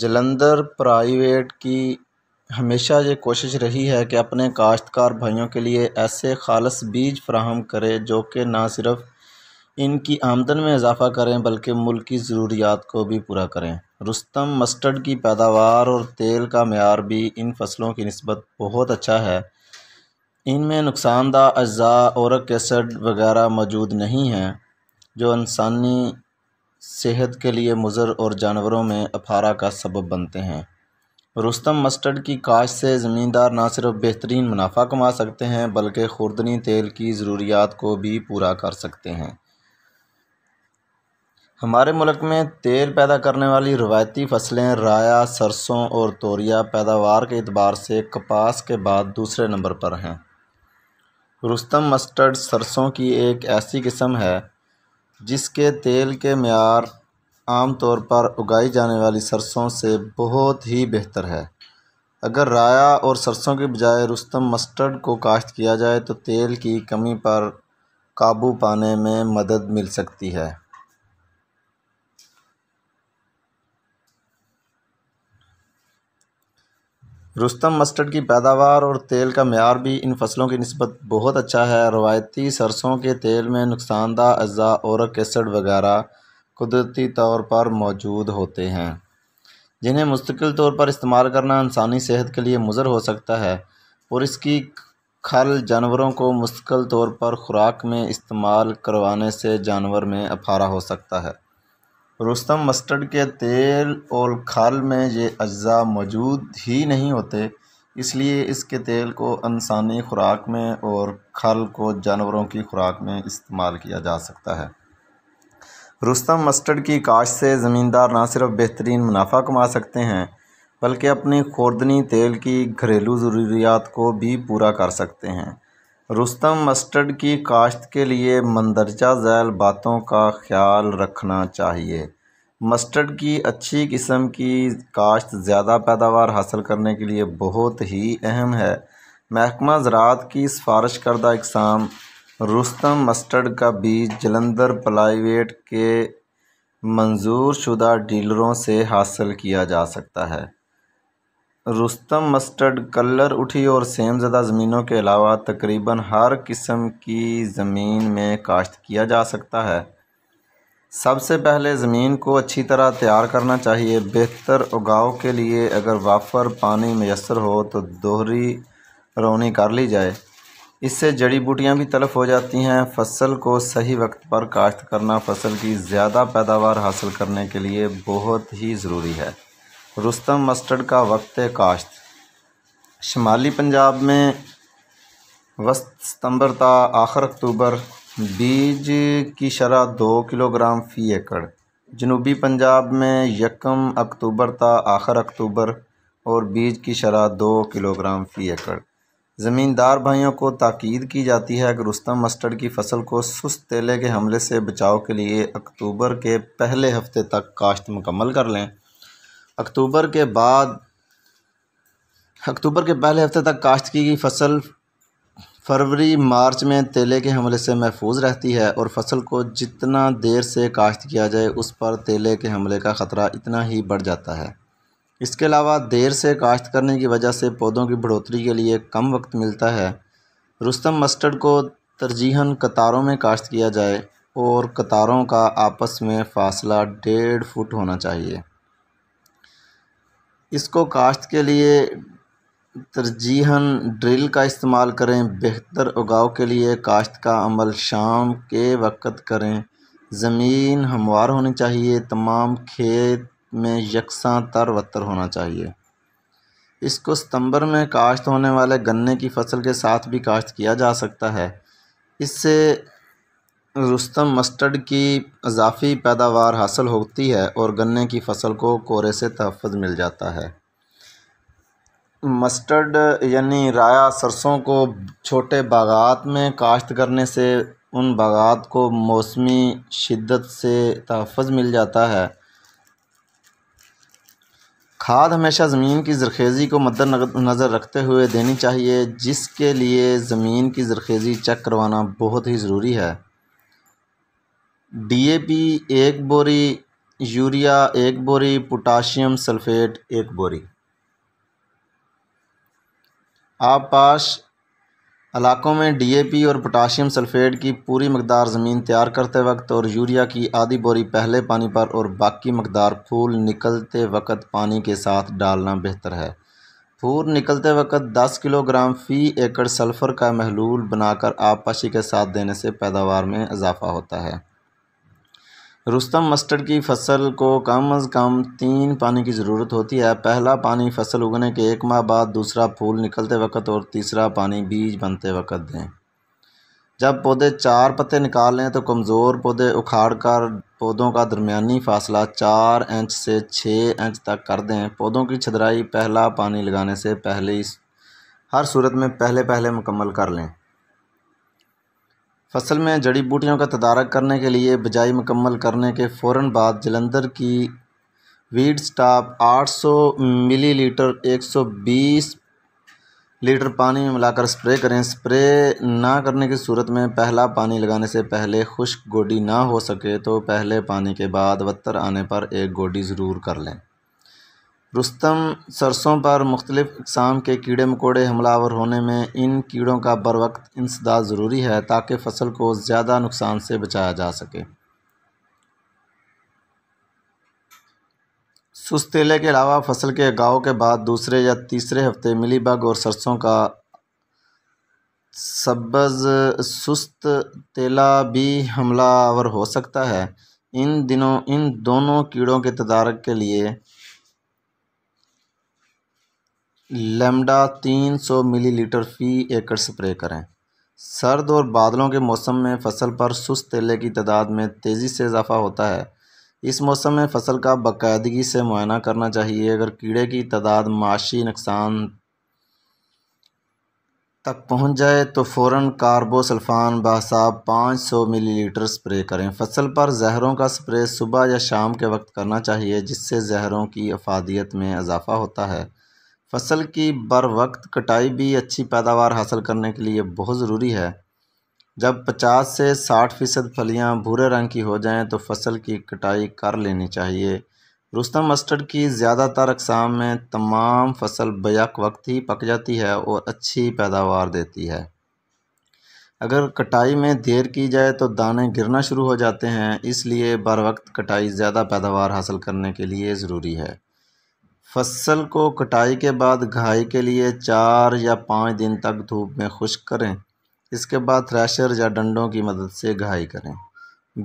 Jalandhar private की हमेशा ये कोशिश रही है कि अपने काश्तकार भाइयों के लिए ऐसे खालस बीज फ्राहम करे जो कि ना सिर्फ इनकी आमदन में इजाफ़ा करें बल्कि मुल्क की ज़रूरियात को भी पूरा करें रुस्तम मस्टर्ड की पैदावार और तेल का मैार भी इन फसलों की नस्बत बहुत अच्छा है इनमें नुकसानदा अज्जा और एसड वगैरह मौजूद नहीं हैं जो इंसानी सेहत के लिए मुज़र और जानवरों में अफारा का सबब बनते हैं रुस्तम मस्टर्ड की काश से ज़मींदार ना सिर्फ बेहतरीन मुनाफा कमा सकते हैं बल्कि खुर्दनी तेल की ज़रूरियात को भी पूरा कर सकते हैं हमारे मुल्क में तेल पैदा करने वाली रवायती फसलें राया सरसों और तोरिया पैदावार के अतबार से कपास के बाद दूसरे नंबर पर हैं रुस्तम मस्टर्ड सरसों की एक ऐसी किस्म है जिसके तेल के मैार आम तौर पर उगाई जाने वाली सरसों से बहुत ही बेहतर है अगर राया और सरसों के बजाय रुस्तम मस्टर्ड को काश्त किया जाए तो तेल की कमी पर काबू पाने में मदद मिल सकती है रुस्तम मस्टर्ड की पैदावार और तेल का मैार भी इन फसलों की नस्बत बहुत अच्छा है रवायती सरसों के तेल में नुकसानदा अज़ा और कैसड वगैरह कुदरती तौर पर मौजूद होते हैं जिन्हें मुस्तकिल तौर पर इस्तेमाल करना इंसानी सेहत के लिए मुजर हो सकता है और इसकी खल जानवरों को मुस्तकिल तौर पर ख़ुराक में इस्तेमाल करवाने से जानवर में अफारा हो सकता है रुस्तम मस्टर्ड के तेल और खाल में ये अज्जा मौजूद ही नहीं होते इसलिए इसके तेल को इंसानी खुराक में और खाल को जानवरों की खुराक में इस्तेमाल किया जा सकता है रुस्तम मस्टर्ड की काश से ज़मींदार ना सिर्फ बेहतरीन मुनाफा कमा सकते हैं बल्कि अपनी खोर्दनी तेल की घरेलू ज़रूरियात को भी पूरा कर सकते हैं रुस्तम मस्टर्ड की काश्त के लिए मंदरजा झैल बातों का ख्याल रखना चाहिए मस्टर्ड की अच्छी किस्म की काश्त ज़्यादा पैदावार हासिल करने के लिए बहुत ही अहम है महकमा ज़रात की सिफारश करदा इकसाम रुस्तम मस्टर्ड का बीज जलंधर प्लाईवेट के मंजूर शुदा डीलरों से हासिल किया जा सकता है रुस्तम मस्टर्ड कलर उठी और सेमज़दा ज़मीनों के अलावा तकरीबन हर किस्म की ज़मीन में काश्त किया जा सकता है सबसे पहले ज़मीन को अच्छी तरह तैयार करना चाहिए बेहतर उगाव के लिए अगर वाफर पानी मैसर हो तो दोहरी रोनी कर ली जाए इससे जड़ी बूटियां भी तलफ हो जाती हैं फसल को सही वक्त पर काश्त करना फसल की ज़्यादा पैदावार हासिल करने के लिए बहुत ही ज़रूरी है रुस्तम मस्टर्ड का वक्त काश्त शुमाली पंजाब में वस्त सितंबर ता आखिर अक्टूबर बीज की शरह दो किलोग्राम फ़ी एकड़ जनूबी पंजाब में यकम अक्टूबर ता आखिर अक्टूबर और बीज की शरह दो किलोग्राम फ़ी एकड़ ज़मींदार भाइयों को ताकीद की जाती है कि रुस्तम मस्टर्ड की फसल को सुस्त तेले के हमले से बचाव के लिए अक्टूबर के पहले हफ्ते तक काश्त मुकम्मल कर लें अक्टूबर के बाद अक्टूबर के पहले हफ्ते तक काश्त की गई फसल फरवरी मार्च में तेले के हमले से महफूज रहती है और फसल को जितना देर से काश्त किया जाए उस पर तेले के हमले का ख़तरा इतना ही बढ़ जाता है इसके अलावा देर से काश्त करने की वजह से पौधों की बढ़ोतरी के लिए कम वक्त मिलता है रुस्तम मस्टर्ड को तरजीहन कतारों में काश्त किया जाए और कतारों का आपस में फ़ासला डेढ़ फुट होना चाहिए इसको काश्त के लिए तरजीहन ड्रिल का इस्तेमाल करें बेहतर उगाव के लिए काश्त का अमल शाम के वक़्त करें ज़मीन हमवार होनी चाहिए तमाम खेत में यकसा तर वतर होना चाहिए इसको सितंबर में काश्त होने वाले गन्ने की फसल के साथ भी काश्त किया जा सकता है इससे रुस्तम मस्टर्ड की अजाफ़ी पैदावार हासिल होती है और गन्ने की फसल को कोरे से तहफ़ मिल जाता है मस्टर्ड यानी राया सरसों को छोटे बागात में काश्त करने से उन बागात को मौसमी शिद्दत से तहफ़ मिल जाता है खाद हमेशा ज़मीन की जरखेज़ी को मद्द नज़र रखते हुए देनी चाहिए जिसके लिए ज़मीन की जरखेज़ी चेक करवाना बहुत ही ज़रूरी है डी.ए.पी एक बोरी यूरिया एक बोरी पोटाशियम सल्फेट एक बोरी आबपाश इलाक़ों में डी.ए.पी और पोटाशियम सल्फेट की पूरी मकदार ज़मीन तैयार करते वक्त और यूरिया की आधी बोरी पहले पानी पर और बाकी मकदार फूल निकलते वक्त पानी के साथ डालना बेहतर है फूल निकलते वक्त 10 किलोग्राम फ़ी एकड़ सल्फ़र का महलूल बनाकर आबपाशी के साथ देने से पैदावार में इजाफ़ा होता है रुस्तम मस्टर्ड की फसल को कम अज़ कम तीन पानी की ज़रूरत होती है पहला पानी फसल उगने के एक माह बाद दूसरा फूल निकलते वक्त और तीसरा पानी बीज बनते वक्त दें जब पौधे चार पत्ते निकाल लें तो कमज़ोर पौधे उखाड़ कर पौधों का दरमियानी फासला चार इंच से छः इंच तक कर दें पौधों की छदराई पहला पानी लगाने से पहले हर सूरत में पहले पहले मुकम्मल कर लें फसल में जड़ी बूटियों का तदारक करने के लिए बिजाई मुकम्मल करने के फ़ौर बाद जलंधर की वीड स्टाप 800 मिलीलीटर 120 लीटर पानी में मिलाकर स्प्रे करें स्प्रे ना करने की सूरत में पहला पानी लगाने से पहले खुश्क गोडी ना हो सके तो पहले पानी के बाद वत्तर आने पर एक गोडी ज़रूर कर लें रुस्तम सरसों पर मुख्तलिफ़ अकसाम के कीड़े मकोड़े हमलावर होने में इन कीड़ों का बर वक्त इंसदा ज़रूरी है ताकि फसल को ज़्यादा नुकसान से बचाया जा सके सुस्त तेले के अलावा फसल के अगाव के बाद दूसरे या तीसरे हफ्ते मिली बग और सरसों का सब्ज़ सुस्त तेला भी हमलावर हो सकता है इन दिनों इन दोनों कीड़ों के तदारक के लिए लेमडा 300 मिलीलीटर फ़ी एकड़ स्प्रे करें सर्द और बादलों के मौसम में फसल पर सुस्त तेले की तादाद में तेज़ी से इजाफा होता है इस मौसम में फसल का बाकायदगी से मुआयना करना चाहिए अगर कीड़े की तादाद माशी नुकसान तक पहुंच जाए तो फ़ौर कार्बोसल्फ़ान बहसाब 500 मिलीलीटर स्प्रे करें फसल पर जहरों का स्प्रे सुबह या शाम के वक्त करना चाहिए जिससे जहरों की अफादियत में इजाफा होता है फसल की बर वक्त कटाई भी अच्छी पैदावार हासिल करने के लिए बहुत ज़रूरी है जब पचास से साठ फ़ीसद फलियाँ भूरे रंग की हो जाएँ तो फसल की कटाई कर लेनी चाहिए रुस्तम मस्टर्ड की ज़्यादातर अकसाम में तमाम फसल बैक वक्त ही पक जाती है और अच्छी पैदावार देती है अगर कटाई में देर की जाए तो दाने गिरना शुरू हो जाते हैं इसलिए बर वक्त कटाई ज़्यादा पैदावार हासिल करने के लिए ज़रूरी है फसल को कटाई के बाद घाई के लिए चार या पाँच दिन तक धूप में खुश्क करें इसके बाद थ्रेशर या डंडों की मदद से घाई करें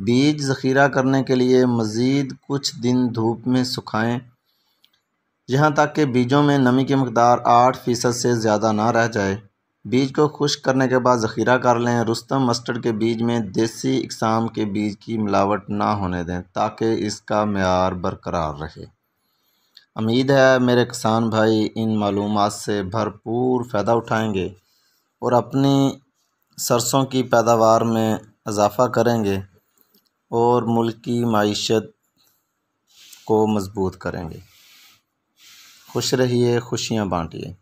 बीज ज़ख़ीरा करने के लिए मज़ीद कुछ दिन धूप में सुखाएं यहाँ तक कि बीजों में नमी की मकदार आठ फ़ीसद से ज़्यादा ना रह जाए बीज को खुश्क करने के बाद ज़ख़ीरा कर लें रुस्तम मस्टर्ड के बीज में देसी इकसाम के बीज की मिलावट ना होने दें ताकि इसका मैार बरकरार रहे उम्मीद है मेरे किसान भाई इन मालूम से भरपूर फ़ायदा उठाएंगे और अपनी सरसों की पैदावार में इजाफ़ा करेंगे और मुल्क की मीशत को मजबूत करेंगे खुश रहिए खुशियाँ बाँटिए